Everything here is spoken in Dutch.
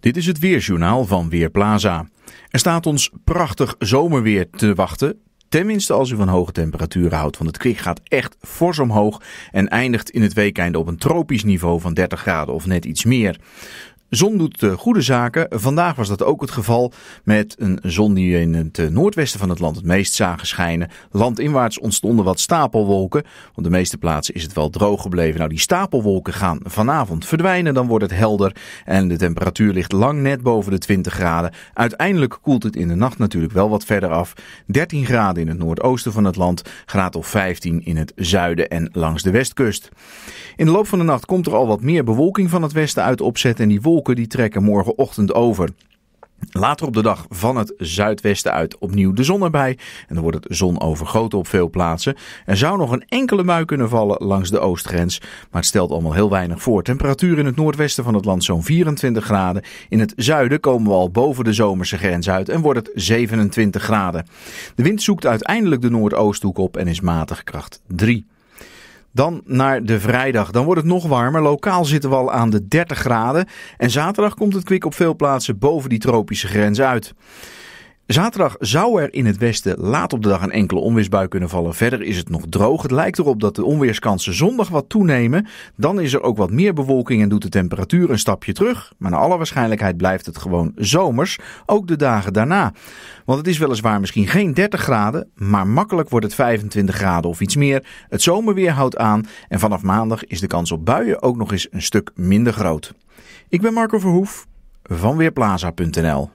Dit is het weerjournaal van Weerplaza. Er staat ons prachtig zomerweer te wachten. Tenminste als u van hoge temperaturen houdt, want het kwik gaat echt fors omhoog en eindigt in het weekeinde op een tropisch niveau van 30 graden of net iets meer. Zon doet eh, goede zaken. Vandaag was dat ook het geval met een zon die in het eh, noordwesten van het land het meest zagen schijnen. Landinwaarts ontstonden wat stapelwolken. Op de meeste plaatsen is het wel droog gebleven. Nou, die stapelwolken gaan vanavond verdwijnen. Dan wordt het helder en de temperatuur ligt lang net boven de 20 graden. Uiteindelijk koelt het in de nacht natuurlijk wel wat verder af. 13 graden in het noordoosten van het land, graad of 15 in het zuiden en langs de westkust. In de loop van de nacht komt er al wat meer bewolking van het westen uit opzetten. en die wolken die trekken morgenochtend over. Later op de dag van het zuidwesten uit opnieuw de zon erbij. En dan wordt het zon op veel plaatsen. Er zou nog een enkele bui kunnen vallen langs de oostgrens. Maar het stelt allemaal heel weinig voor. Temperatuur in het noordwesten van het land zo'n 24 graden. In het zuiden komen we al boven de zomerse grens uit en wordt het 27 graden. De wind zoekt uiteindelijk de noordoosthoek op en is matig kracht 3. Dan naar de vrijdag. Dan wordt het nog warmer. Lokaal zitten we al aan de 30 graden. En zaterdag komt het kwik op veel plaatsen boven die tropische grens uit. Zaterdag zou er in het westen laat op de dag een enkele onweersbui kunnen vallen. Verder is het nog droog. Het lijkt erop dat de onweerskansen zondag wat toenemen. Dan is er ook wat meer bewolking en doet de temperatuur een stapje terug. Maar naar alle waarschijnlijkheid blijft het gewoon zomers, ook de dagen daarna. Want het is weliswaar misschien geen 30 graden, maar makkelijk wordt het 25 graden of iets meer. Het zomerweer houdt aan en vanaf maandag is de kans op buien ook nog eens een stuk minder groot. Ik ben Marco Verhoef van Weerplaza.nl